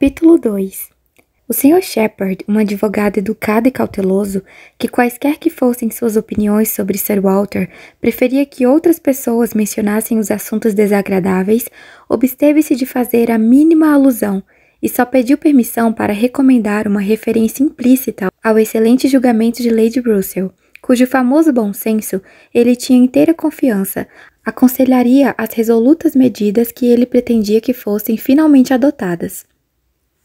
Capítulo 2 O Sr. Shepard, um advogado educado e cauteloso, que quaisquer que fossem suas opiniões sobre Sir Walter, preferia que outras pessoas mencionassem os assuntos desagradáveis, obsteve-se de fazer a mínima alusão e só pediu permissão para recomendar uma referência implícita ao excelente julgamento de Lady Russell, cujo famoso bom senso ele tinha inteira confiança, aconselharia as resolutas medidas que ele pretendia que fossem finalmente adotadas.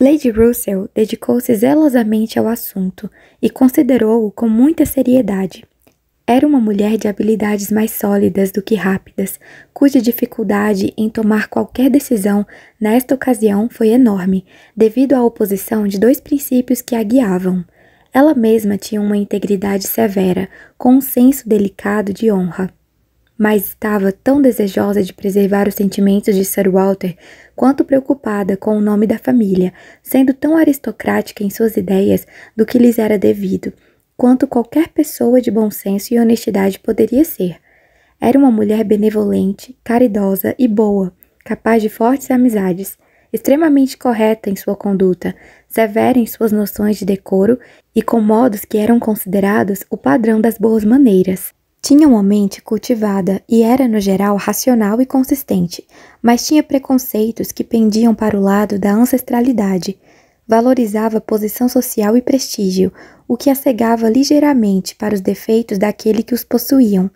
Lady Russell dedicou-se zelosamente ao assunto e considerou-o com muita seriedade. Era uma mulher de habilidades mais sólidas do que rápidas, cuja dificuldade em tomar qualquer decisão nesta ocasião foi enorme, devido à oposição de dois princípios que a guiavam. Ela mesma tinha uma integridade severa, com um senso delicado de honra mas estava tão desejosa de preservar os sentimentos de Sir Walter quanto preocupada com o nome da família, sendo tão aristocrática em suas ideias do que lhes era devido, quanto qualquer pessoa de bom senso e honestidade poderia ser. Era uma mulher benevolente, caridosa e boa, capaz de fortes amizades, extremamente correta em sua conduta, severa em suas noções de decoro e com modos que eram considerados o padrão das boas maneiras. Tinha uma mente cultivada e era, no geral, racional e consistente, mas tinha preconceitos que pendiam para o lado da ancestralidade. Valorizava posição social e prestígio, o que a cegava ligeiramente para os defeitos daquele que os possuíam.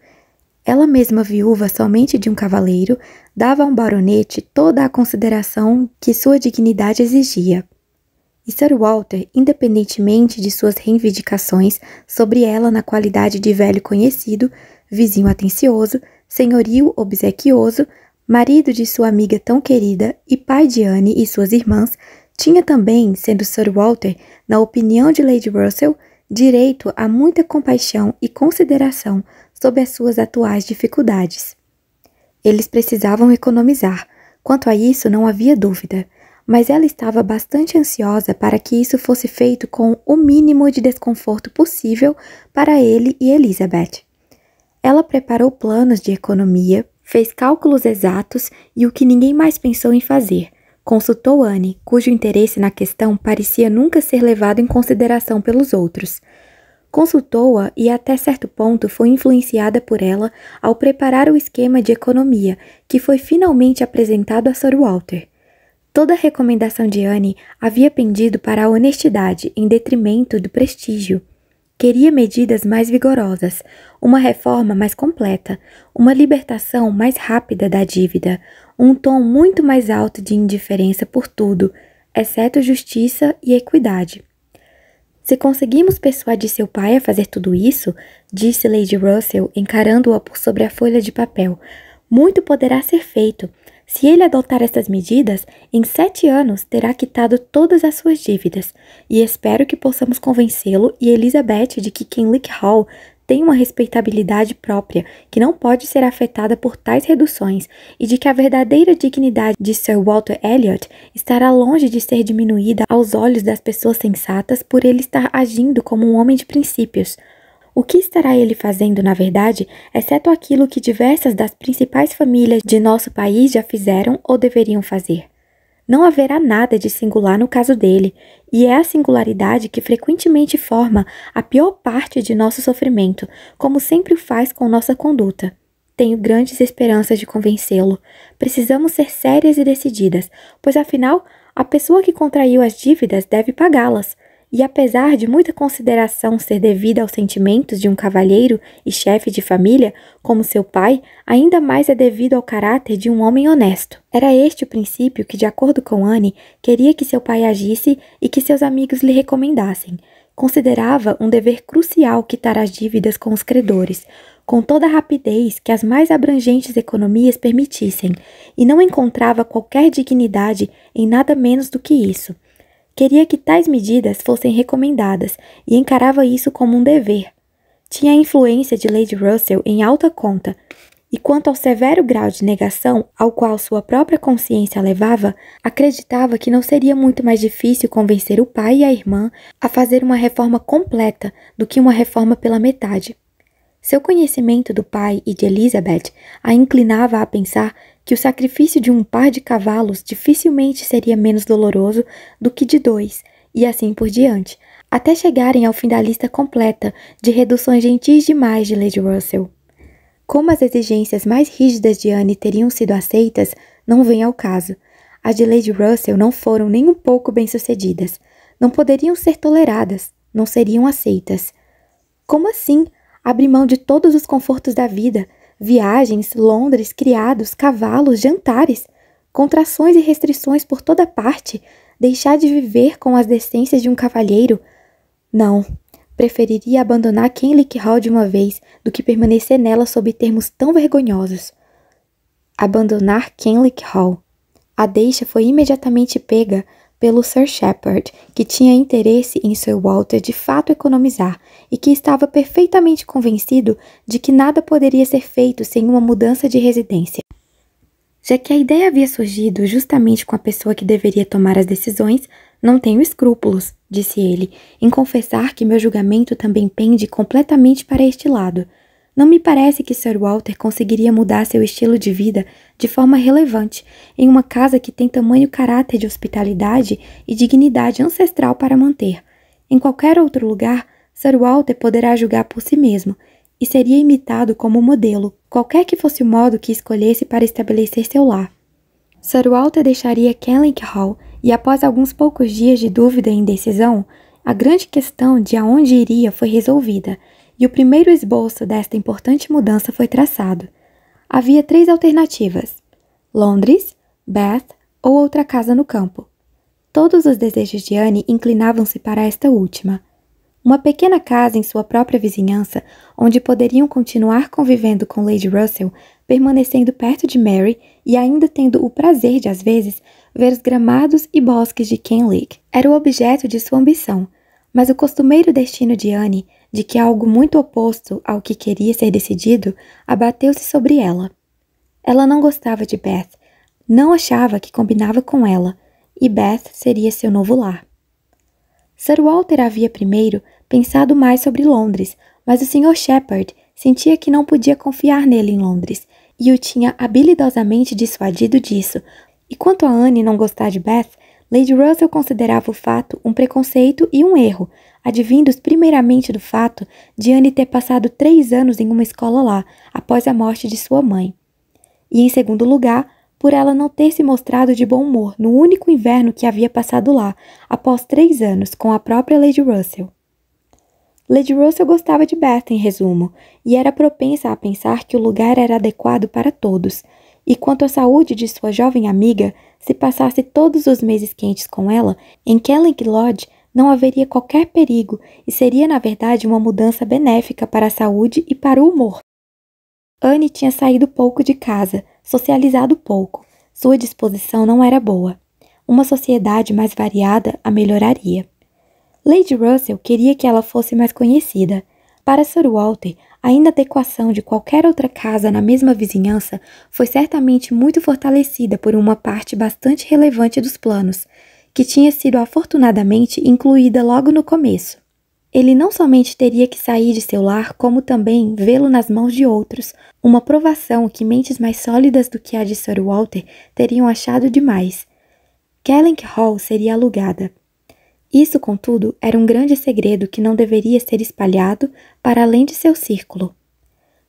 Ela mesma viúva somente de um cavaleiro, dava a um baronete toda a consideração que sua dignidade exigia. E Sir Walter, independentemente de suas reivindicações sobre ela na qualidade de velho conhecido, vizinho atencioso, senhorio obsequioso, marido de sua amiga tão querida e pai de Anne e suas irmãs, tinha também, sendo Sir Walter, na opinião de Lady Russell, direito a muita compaixão e consideração sobre as suas atuais dificuldades. Eles precisavam economizar, quanto a isso não havia dúvida mas ela estava bastante ansiosa para que isso fosse feito com o mínimo de desconforto possível para ele e Elizabeth. Ela preparou planos de economia, fez cálculos exatos e o que ninguém mais pensou em fazer. Consultou Anne, cujo interesse na questão parecia nunca ser levado em consideração pelos outros. Consultou-a e até certo ponto foi influenciada por ela ao preparar o esquema de economia que foi finalmente apresentado a Sir Walter. Toda a recomendação de Anne havia pendido para a honestidade em detrimento do prestígio. Queria medidas mais vigorosas, uma reforma mais completa, uma libertação mais rápida da dívida, um tom muito mais alto de indiferença por tudo, exceto justiça e equidade. Se conseguimos persuadir seu pai a fazer tudo isso, disse Lady Russell, encarando-a por sobre a folha de papel, muito poderá ser feito. Se ele adotar estas medidas, em sete anos terá quitado todas as suas dívidas, e espero que possamos convencê-lo e Elizabeth de que Kenlick Hall tem uma respeitabilidade própria que não pode ser afetada por tais reduções e de que a verdadeira dignidade de Sir Walter Elliot estará longe de ser diminuída aos olhos das pessoas sensatas por ele estar agindo como um homem de princípios, o que estará ele fazendo, na verdade, exceto aquilo que diversas das principais famílias de nosso país já fizeram ou deveriam fazer? Não haverá nada de singular no caso dele, e é a singularidade que frequentemente forma a pior parte de nosso sofrimento, como sempre o faz com nossa conduta. Tenho grandes esperanças de convencê-lo. Precisamos ser sérias e decididas, pois afinal, a pessoa que contraiu as dívidas deve pagá-las. E apesar de muita consideração ser devida aos sentimentos de um cavalheiro e chefe de família, como seu pai, ainda mais é devido ao caráter de um homem honesto. Era este o princípio que, de acordo com Anne, queria que seu pai agisse e que seus amigos lhe recomendassem. Considerava um dever crucial quitar as dívidas com os credores, com toda a rapidez que as mais abrangentes economias permitissem, e não encontrava qualquer dignidade em nada menos do que isso. Queria que tais medidas fossem recomendadas e encarava isso como um dever. Tinha a influência de Lady Russell em alta conta, e quanto ao severo grau de negação ao qual sua própria consciência a levava, acreditava que não seria muito mais difícil convencer o pai e a irmã a fazer uma reforma completa do que uma reforma pela metade. Seu conhecimento do pai e de Elizabeth a inclinava a pensar que o sacrifício de um par de cavalos dificilmente seria menos doloroso do que de dois, e assim por diante, até chegarem ao fim da lista completa de reduções gentis demais de Lady Russell. Como as exigências mais rígidas de Anne teriam sido aceitas, não vem ao caso. As de Lady Russell não foram nem um pouco bem-sucedidas. Não poderiam ser toleradas, não seriam aceitas. Como assim? Abrir mão de todos os confortos da vida, Viagens, Londres, criados, cavalos, jantares, contrações e restrições por toda parte, deixar de viver com as decências de um cavalheiro. Não, preferiria abandonar Kenlick Hall de uma vez do que permanecer nela sob termos tão vergonhosos. Abandonar Kenlick Hall. A deixa foi imediatamente pega pelo Sir Shepard, que tinha interesse em Sir Walter de fato economizar e que estava perfeitamente convencido de que nada poderia ser feito sem uma mudança de residência. Já que a ideia havia surgido justamente com a pessoa que deveria tomar as decisões, não tenho escrúpulos, disse ele, em confessar que meu julgamento também pende completamente para este lado. Não me parece que Sir Walter conseguiria mudar seu estilo de vida de forma relevante em uma casa que tem tamanho caráter de hospitalidade e dignidade ancestral para manter. Em qualquer outro lugar, Sir Walter poderá julgar por si mesmo e seria imitado como modelo, qualquer que fosse o modo que escolhesse para estabelecer seu lar. Sir Walter deixaria Kenlick Hall e após alguns poucos dias de dúvida e indecisão, a grande questão de aonde iria foi resolvida – e o primeiro esboço desta importante mudança foi traçado. Havia três alternativas: Londres, Bath ou outra casa no campo. Todos os desejos de Anne inclinavam-se para esta última. Uma pequena casa em sua própria vizinhança, onde poderiam continuar convivendo com Lady Russell, permanecendo perto de Mary e ainda tendo o prazer de, às vezes, ver os gramados e bosques de Kenlick. Era o objeto de sua ambição, mas o costumeiro destino de Anne de que algo muito oposto ao que queria ser decidido abateu-se sobre ela. Ela não gostava de Beth, não achava que combinava com ela, e Beth seria seu novo lar. Sir Walter havia primeiro pensado mais sobre Londres, mas o Sr. Shepard sentia que não podia confiar nele em Londres e o tinha habilidosamente dissuadido disso. E quanto a Anne não gostar de Beth, Lady Russell considerava o fato um preconceito e um erro, advindos primeiramente do fato de Anne ter passado três anos em uma escola lá, após a morte de sua mãe. E, em segundo lugar, por ela não ter se mostrado de bom humor no único inverno que havia passado lá, após três anos, com a própria Lady Russell. Lady Russell gostava de Beth, em resumo, e era propensa a pensar que o lugar era adequado para todos – e quanto à saúde de sua jovem amiga, se passasse todos os meses quentes com ela, em Kelling Lodge não haveria qualquer perigo e seria, na verdade, uma mudança benéfica para a saúde e para o humor. Anne tinha saído pouco de casa, socializado pouco. Sua disposição não era boa. Uma sociedade mais variada a melhoraria. Lady Russell queria que ela fosse mais conhecida. Para Sir Walter, a inadequação de qualquer outra casa na mesma vizinhança foi certamente muito fortalecida por uma parte bastante relevante dos planos, que tinha sido afortunadamente incluída logo no começo. Ele não somente teria que sair de seu lar, como também vê-lo nas mãos de outros, uma provação que mentes mais sólidas do que a de Sir Walter teriam achado demais. Kellenk Hall seria alugada, isso, contudo, era um grande segredo que não deveria ser espalhado para além de seu círculo.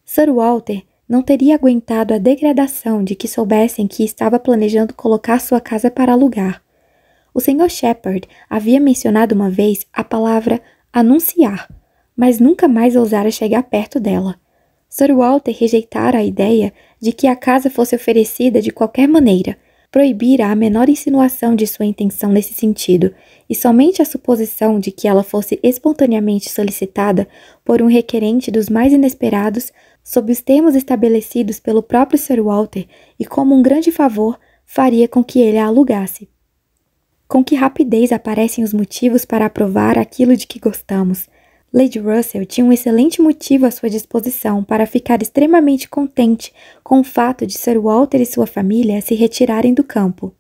Sir Walter não teria aguentado a degradação de que soubessem que estava planejando colocar sua casa para alugar. O Sr. Shepard havia mencionado uma vez a palavra anunciar, mas nunca mais ousara chegar perto dela. Sir Walter rejeitara a ideia de que a casa fosse oferecida de qualquer maneira proibira a menor insinuação de sua intenção nesse sentido, e somente a suposição de que ela fosse espontaneamente solicitada por um requerente dos mais inesperados, sob os termos estabelecidos pelo próprio Sir Walter e como um grande favor, faria com que ele a alugasse. Com que rapidez aparecem os motivos para aprovar aquilo de que gostamos, Lady Russell tinha um excelente motivo à sua disposição para ficar extremamente contente com o fato de Sir Walter e sua família se retirarem do campo.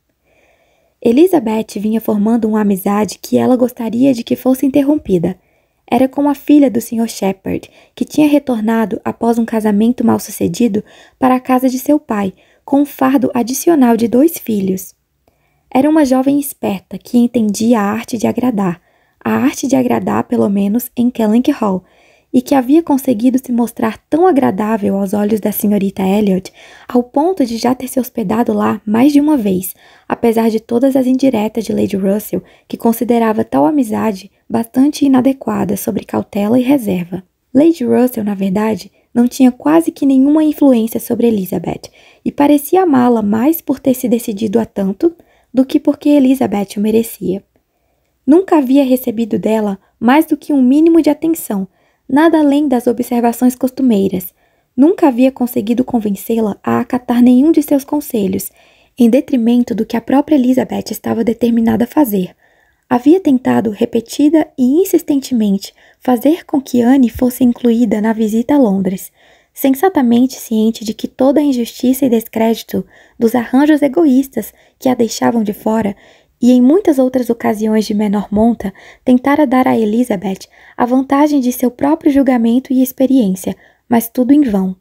Elizabeth vinha formando uma amizade que ela gostaria de que fosse interrompida. Era com a filha do Sr. Shepherd que tinha retornado após um casamento mal sucedido para a casa de seu pai, com um fardo adicional de dois filhos. Era uma jovem esperta que entendia a arte de agradar, a arte de agradar, pelo menos em Kellink Hall, e que havia conseguido se mostrar tão agradável aos olhos da senhorita Elliot, ao ponto de já ter se hospedado lá mais de uma vez, apesar de todas as indiretas de Lady Russell, que considerava tal amizade bastante inadequada sobre cautela e reserva. Lady Russell, na verdade, não tinha quase que nenhuma influência sobre Elizabeth, e parecia amá-la mais por ter se decidido a tanto do que porque Elizabeth o merecia. Nunca havia recebido dela mais do que um mínimo de atenção, nada além das observações costumeiras. Nunca havia conseguido convencê-la a acatar nenhum de seus conselhos, em detrimento do que a própria Elizabeth estava determinada a fazer. Havia tentado, repetida e insistentemente, fazer com que Anne fosse incluída na visita a Londres, sensatamente ciente de que toda a injustiça e descrédito dos arranjos egoístas que a deixavam de fora e em muitas outras ocasiões de menor monta, tentara dar a Elizabeth a vantagem de seu próprio julgamento e experiência, mas tudo em vão.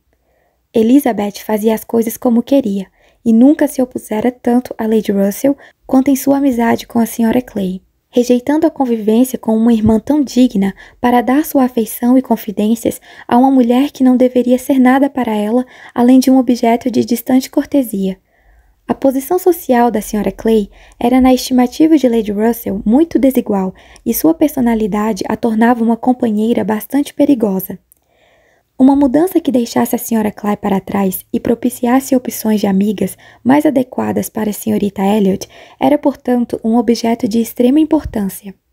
Elizabeth fazia as coisas como queria e nunca se opusera tanto a Lady Russell quanto em sua amizade com a Sra. Clay, rejeitando a convivência com uma irmã tão digna para dar sua afeição e confidências a uma mulher que não deveria ser nada para ela além de um objeto de distante cortesia a posição social da Sra. Clay era na estimativa de Lady Russell muito desigual e sua personalidade a tornava uma companheira bastante perigosa. Uma mudança que deixasse a Sra. Clay para trás e propiciasse opções de amigas mais adequadas para a senhorita Elliot era, portanto, um objeto de extrema importância.